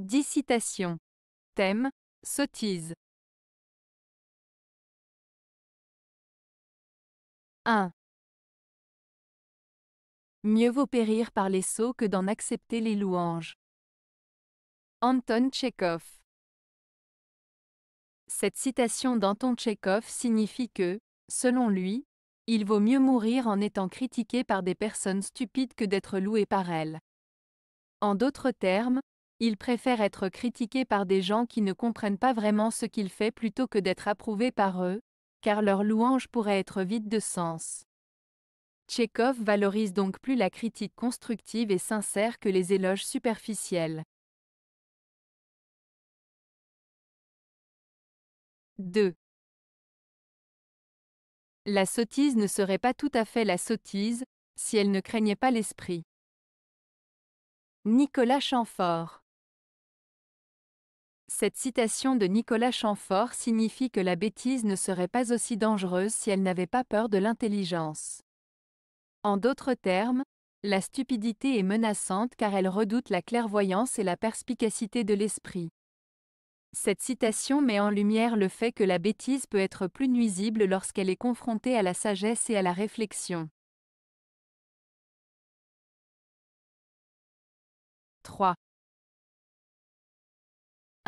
10 citations. Thème Sottise. 1. Mieux vaut périr par les sots que d'en accepter les louanges. Anton Tchekhov. Cette citation d'Anton Tchekhov signifie que, selon lui, il vaut mieux mourir en étant critiqué par des personnes stupides que d'être loué par elles. En d'autres termes, il préfère être critiqué par des gens qui ne comprennent pas vraiment ce qu'il fait plutôt que d'être approuvé par eux, car leur louange pourrait être vide de sens. Tchekhov valorise donc plus la critique constructive et sincère que les éloges superficiels. 2. La sottise ne serait pas tout à fait la sottise si elle ne craignait pas l'esprit. Nicolas Chamfort cette citation de Nicolas Chamfort signifie que la bêtise ne serait pas aussi dangereuse si elle n'avait pas peur de l'intelligence. En d'autres termes, la stupidité est menaçante car elle redoute la clairvoyance et la perspicacité de l'esprit. Cette citation met en lumière le fait que la bêtise peut être plus nuisible lorsqu'elle est confrontée à la sagesse et à la réflexion. 3.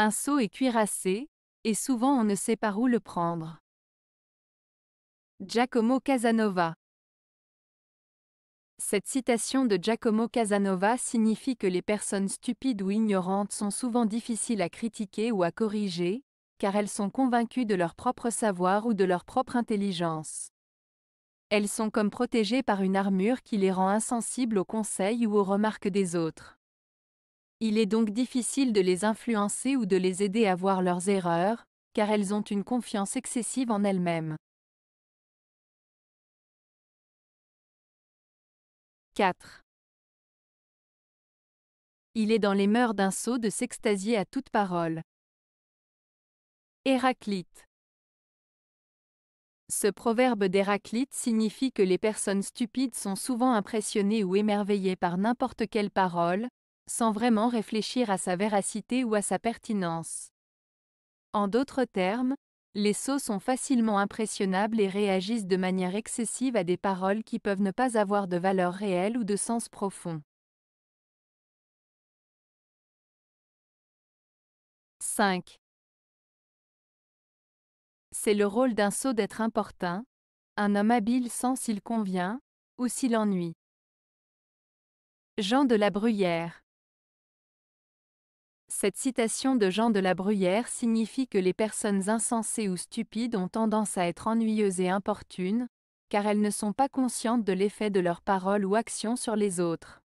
Un seau est cuirassé, et souvent on ne sait par où le prendre. Giacomo Casanova Cette citation de Giacomo Casanova signifie que les personnes stupides ou ignorantes sont souvent difficiles à critiquer ou à corriger, car elles sont convaincues de leur propre savoir ou de leur propre intelligence. Elles sont comme protégées par une armure qui les rend insensibles aux conseils ou aux remarques des autres. Il est donc difficile de les influencer ou de les aider à voir leurs erreurs, car elles ont une confiance excessive en elles-mêmes. 4. Il est dans les mœurs d'un sot de s'extasier à toute parole. Héraclite. Ce proverbe d'Héraclite signifie que les personnes stupides sont souvent impressionnées ou émerveillées par n'importe quelle parole, sans vraiment réfléchir à sa véracité ou à sa pertinence. En d'autres termes, les sots sont facilement impressionnables et réagissent de manière excessive à des paroles qui peuvent ne pas avoir de valeur réelle ou de sens profond. 5. C'est le rôle d'un sot d'être important, un homme habile sans s'il convient, ou s'il ennuie. Jean de la Bruyère cette citation de Jean de la Bruyère signifie que les personnes insensées ou stupides ont tendance à être ennuyeuses et importunes, car elles ne sont pas conscientes de l'effet de leurs paroles ou actions sur les autres.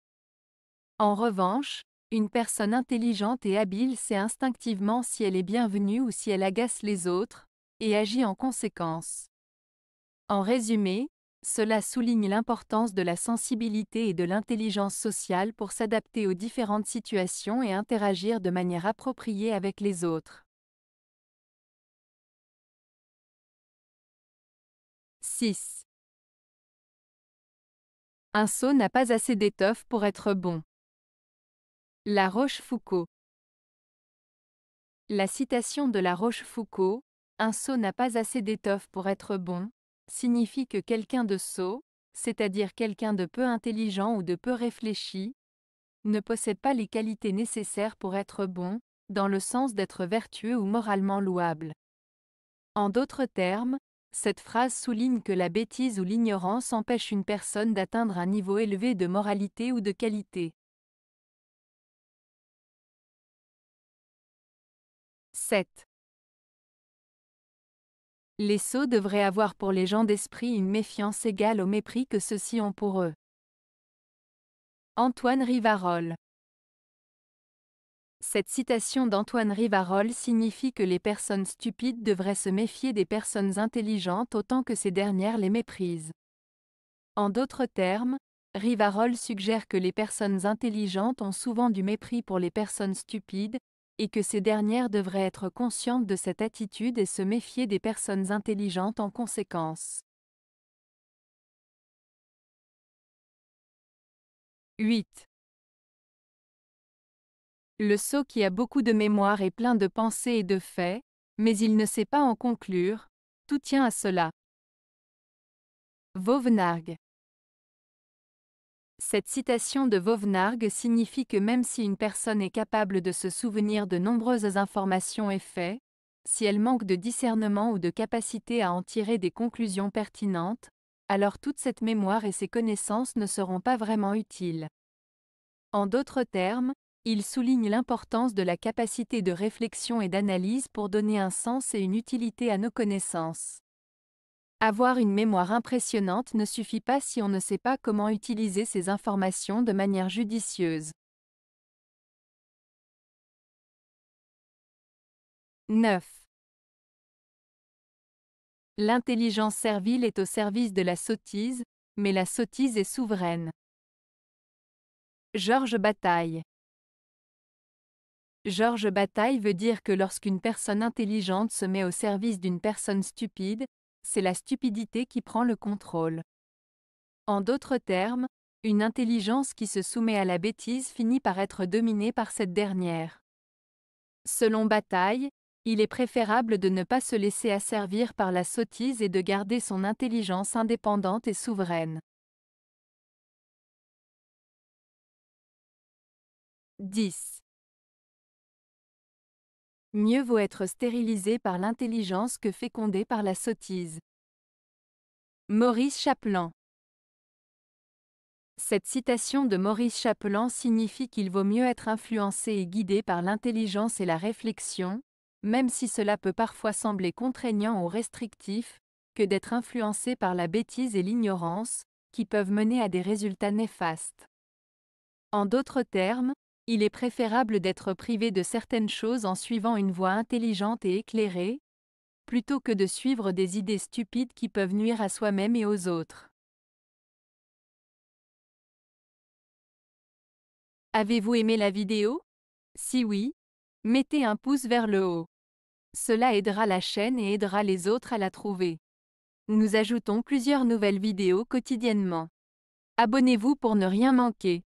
En revanche, une personne intelligente et habile sait instinctivement si elle est bienvenue ou si elle agace les autres, et agit en conséquence. En résumé, cela souligne l'importance de la sensibilité et de l'intelligence sociale pour s'adapter aux différentes situations et interagir de manière appropriée avec les autres. 6. Un seau n'a pas assez d'étoffe pour être bon. La Rochefoucauld. La citation de La Rochefoucauld, Un seau n'a pas assez d'étoffe pour être bon, signifie que quelqu'un de sot, c'est-à-dire quelqu'un de peu intelligent ou de peu réfléchi, ne possède pas les qualités nécessaires pour être bon, dans le sens d'être vertueux ou moralement louable. En d'autres termes, cette phrase souligne que la bêtise ou l'ignorance empêche une personne d'atteindre un niveau élevé de moralité ou de qualité. 7. Les sots devraient avoir pour les gens d'esprit une méfiance égale au mépris que ceux-ci ont pour eux. Antoine Rivarol Cette citation d'Antoine Rivarol signifie que les personnes stupides devraient se méfier des personnes intelligentes autant que ces dernières les méprisent. En d'autres termes, Rivarol suggère que les personnes intelligentes ont souvent du mépris pour les personnes stupides, et que ces dernières devraient être conscientes de cette attitude et se méfier des personnes intelligentes en conséquence. 8. Le sot qui a beaucoup de mémoire est plein de pensées et de faits, mais il ne sait pas en conclure, tout tient à cela. Vauvenargue. Cette citation de Vauvenargues signifie que même si une personne est capable de se souvenir de nombreuses informations et faits, si elle manque de discernement ou de capacité à en tirer des conclusions pertinentes, alors toute cette mémoire et ces connaissances ne seront pas vraiment utiles. En d'autres termes, il souligne l'importance de la capacité de réflexion et d'analyse pour donner un sens et une utilité à nos connaissances. Avoir une mémoire impressionnante ne suffit pas si on ne sait pas comment utiliser ces informations de manière judicieuse. 9. L'intelligence servile est au service de la sottise, mais la sottise est souveraine. Georges Bataille Georges Bataille veut dire que lorsqu'une personne intelligente se met au service d'une personne stupide, c'est la stupidité qui prend le contrôle. En d'autres termes, une intelligence qui se soumet à la bêtise finit par être dominée par cette dernière. Selon Bataille, il est préférable de ne pas se laisser asservir par la sottise et de garder son intelligence indépendante et souveraine. 10. Mieux vaut être stérilisé par l'intelligence que fécondé par la sottise. Maurice Chaplan. Cette citation de Maurice Chaplan signifie qu'il vaut mieux être influencé et guidé par l'intelligence et la réflexion, même si cela peut parfois sembler contraignant ou restrictif, que d'être influencé par la bêtise et l'ignorance, qui peuvent mener à des résultats néfastes. En d'autres termes, il est préférable d'être privé de certaines choses en suivant une voie intelligente et éclairée, plutôt que de suivre des idées stupides qui peuvent nuire à soi-même et aux autres. Avez-vous aimé la vidéo Si oui, mettez un pouce vers le haut. Cela aidera la chaîne et aidera les autres à la trouver. Nous ajoutons plusieurs nouvelles vidéos quotidiennement. Abonnez-vous pour ne rien manquer.